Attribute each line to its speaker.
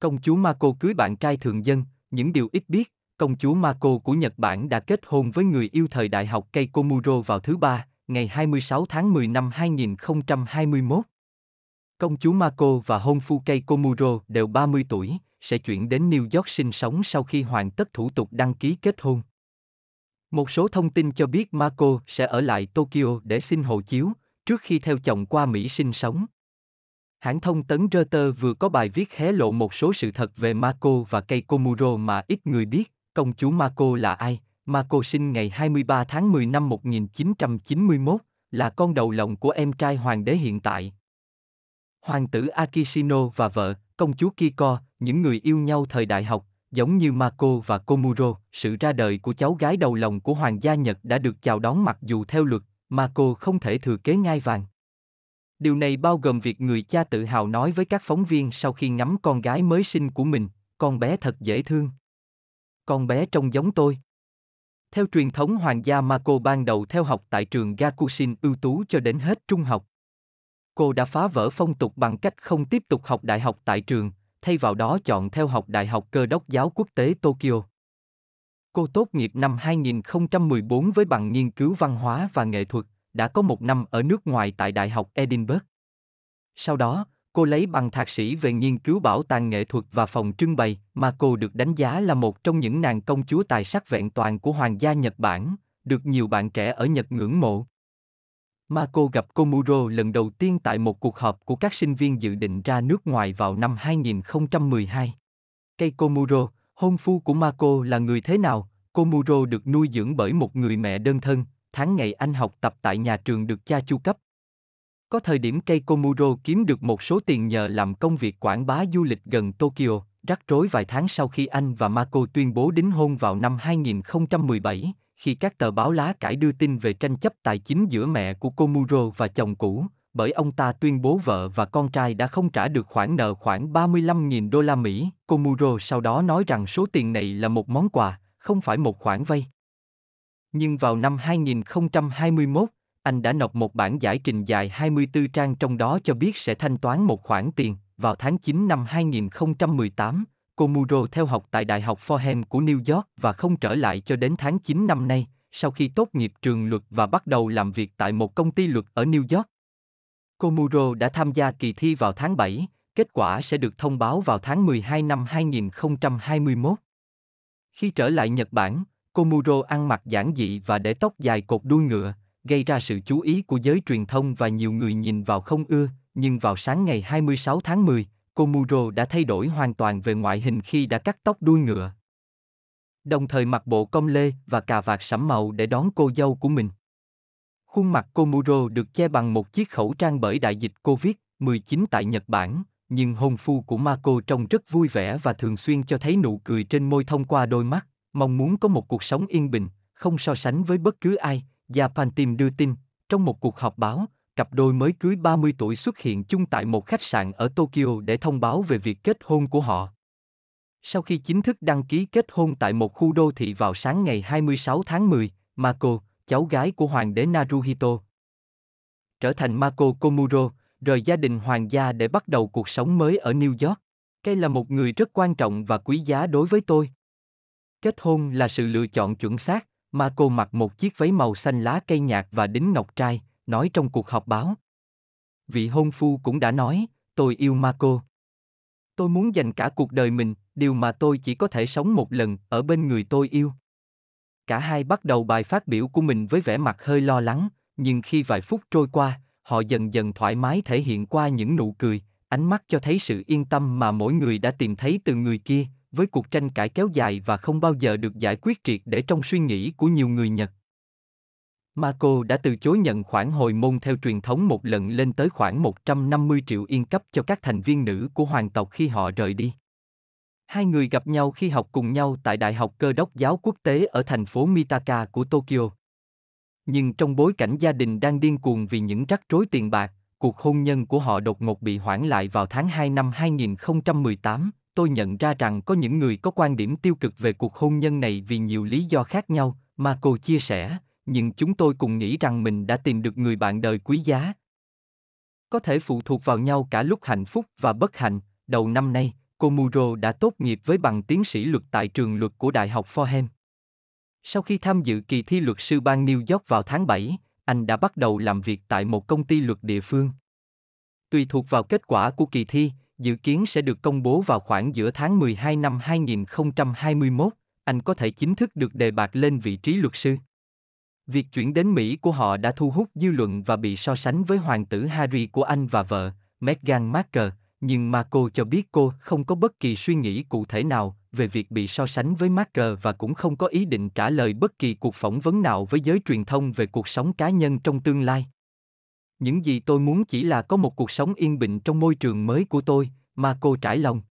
Speaker 1: Công chúa Mako cưới bạn trai thường dân, những điều ít biết, công chúa Mako của Nhật Bản đã kết hôn với người yêu thời đại học Keikomuro vào thứ ba, ngày 26 tháng 10 năm 2021. Công chúa Mako và hôn phu Keikomuro đều 30 tuổi, sẽ chuyển đến New York sinh sống sau khi hoàn tất thủ tục đăng ký kết hôn. Một số thông tin cho biết Mako sẽ ở lại Tokyo để xin hộ chiếu, trước khi theo chồng qua Mỹ sinh sống. Hãng thông tấn Reuters vừa có bài viết hé lộ một số sự thật về Marco và cây Komuro mà ít người biết. Công chúa Marco là ai? Marco sinh ngày 23 tháng 10 năm 1991, là con đầu lòng của em trai hoàng đế hiện tại. Hoàng tử Akishino và vợ, công chúa Kiko, những người yêu nhau thời đại học, giống như Marco và Komuro, sự ra đời của cháu gái đầu lòng của hoàng gia Nhật đã được chào đón mặc dù theo luật, Marco không thể thừa kế ngai vàng. Điều này bao gồm việc người cha tự hào nói với các phóng viên sau khi ngắm con gái mới sinh của mình, con bé thật dễ thương. Con bé trông giống tôi. Theo truyền thống hoàng gia Marco ban đầu theo học tại trường Gakushin ưu tú cho đến hết trung học. Cô đã phá vỡ phong tục bằng cách không tiếp tục học đại học tại trường, thay vào đó chọn theo học Đại học Cơ đốc giáo quốc tế Tokyo. Cô tốt nghiệp năm 2014 với bằng nghiên cứu văn hóa và nghệ thuật, đã có một năm ở nước ngoài tại Đại học Edinburgh. Sau đó, cô lấy bằng thạc sĩ về nghiên cứu bảo tàng nghệ thuật và phòng trưng bày mà cô được đánh giá là một trong những nàng công chúa tài sắc vẹn toàn của hoàng gia Nhật Bản, được nhiều bạn trẻ ở Nhật ngưỡng mộ. Mà cô gặp Komuro lần đầu tiên tại một cuộc họp của các sinh viên dự định ra nước ngoài vào năm 2012. Cây Komuro, hôn phu của Mako là người thế nào? Komuro được nuôi dưỡng bởi một người mẹ đơn thân, tháng ngày anh học tập tại nhà trường được cha chu cấp. Có thời điểm cây Komuro kiếm được một số tiền nhờ làm công việc quảng bá du lịch gần Tokyo, rắc rối vài tháng sau khi anh và Mako tuyên bố đính hôn vào năm 2017, khi các tờ báo lá cải đưa tin về tranh chấp tài chính giữa mẹ của Komuro và chồng cũ, bởi ông ta tuyên bố vợ và con trai đã không trả được khoản nợ khoảng 35.000 đô la Mỹ. Komuro sau đó nói rằng số tiền này là một món quà, không phải một khoản vay. Nhưng vào năm 2021, anh đã nộp một bản giải trình dài 24 trang trong đó cho biết sẽ thanh toán một khoản tiền. Vào tháng 9 năm 2018, Komuro theo học tại Đại học Fordham của New York và không trở lại cho đến tháng 9 năm nay, sau khi tốt nghiệp trường luật và bắt đầu làm việc tại một công ty luật ở New York. Komuro đã tham gia kỳ thi vào tháng 7, kết quả sẽ được thông báo vào tháng 12 năm 2021. Khi trở lại Nhật Bản, Komuro ăn mặc giản dị và để tóc dài cột đuôi ngựa, gây ra sự chú ý của giới truyền thông và nhiều người nhìn vào không ưa, nhưng vào sáng ngày 26 tháng 10, Komuro đã thay đổi hoàn toàn về ngoại hình khi đã cắt tóc đuôi ngựa. Đồng thời mặc bộ công lê và cà vạt sẫm màu để đón cô dâu của mình. Khuôn mặt Komuro được che bằng một chiếc khẩu trang bởi đại dịch Covid-19 tại Nhật Bản, nhưng hôn phu của Marco trông rất vui vẻ và thường xuyên cho thấy nụ cười trên môi thông qua đôi mắt mong muốn có một cuộc sống yên bình, không so sánh với bất cứ ai, Japan Tim đưa tin, trong một cuộc họp báo, cặp đôi mới cưới 30 tuổi xuất hiện chung tại một khách sạn ở Tokyo để thông báo về việc kết hôn của họ. Sau khi chính thức đăng ký kết hôn tại một khu đô thị vào sáng ngày 26 tháng 10, Mako, cháu gái của hoàng đế Naruhito, trở thành Mako Komuro, rời gia đình hoàng gia để bắt đầu cuộc sống mới ở New York. Cây là một người rất quan trọng và quý giá đối với tôi. Kết hôn là sự lựa chọn chuẩn xác, mà cô mặc một chiếc váy màu xanh lá cây nhạt và đính ngọc trai, nói trong cuộc họp báo. Vị hôn phu cũng đã nói, tôi yêu Marco. Tôi muốn dành cả cuộc đời mình, điều mà tôi chỉ có thể sống một lần, ở bên người tôi yêu. Cả hai bắt đầu bài phát biểu của mình với vẻ mặt hơi lo lắng, nhưng khi vài phút trôi qua, họ dần dần thoải mái thể hiện qua những nụ cười, ánh mắt cho thấy sự yên tâm mà mỗi người đã tìm thấy từ người kia, với cuộc tranh cãi kéo dài và không bao giờ được giải quyết triệt để trong suy nghĩ của nhiều người Nhật. Marco đã từ chối nhận khoản hồi môn theo truyền thống một lần lên tới khoảng 150 triệu yên cấp cho các thành viên nữ của hoàng tộc khi họ rời đi. Hai người gặp nhau khi học cùng nhau tại Đại học Cơ đốc giáo quốc tế ở thành phố Mitaka của Tokyo. Nhưng trong bối cảnh gia đình đang điên cuồng vì những rắc rối tiền bạc, cuộc hôn nhân của họ đột ngột bị hoãn lại vào tháng 2 năm 2018, tôi nhận ra rằng có những người có quan điểm tiêu cực về cuộc hôn nhân này vì nhiều lý do khác nhau, mà cô chia sẻ, nhưng chúng tôi cùng nghĩ rằng mình đã tìm được người bạn đời quý giá. Có thể phụ thuộc vào nhau cả lúc hạnh phúc và bất hạnh, đầu năm nay, cô Muro đã tốt nghiệp với bằng tiến sĩ luật tại trường luật của Đại học Forham. Sau khi tham dự kỳ thi luật sư bang New York vào tháng 7, anh đã bắt đầu làm việc tại một công ty luật địa phương. Tùy thuộc vào kết quả của kỳ thi, dự kiến sẽ được công bố vào khoảng giữa tháng 12 năm 2021, anh có thể chính thức được đề bạt lên vị trí luật sư. Việc chuyển đến Mỹ của họ đã thu hút dư luận và bị so sánh với hoàng tử Harry của anh và vợ, Meghan Markle, nhưng Marco cho biết cô không có bất kỳ suy nghĩ cụ thể nào về việc bị so sánh với Markle và cũng không có ý định trả lời bất kỳ cuộc phỏng vấn nào với giới truyền thông về cuộc sống cá nhân trong tương lai. Những gì tôi muốn chỉ là có một cuộc sống yên bình trong môi trường mới của tôi, mà cô trải lòng,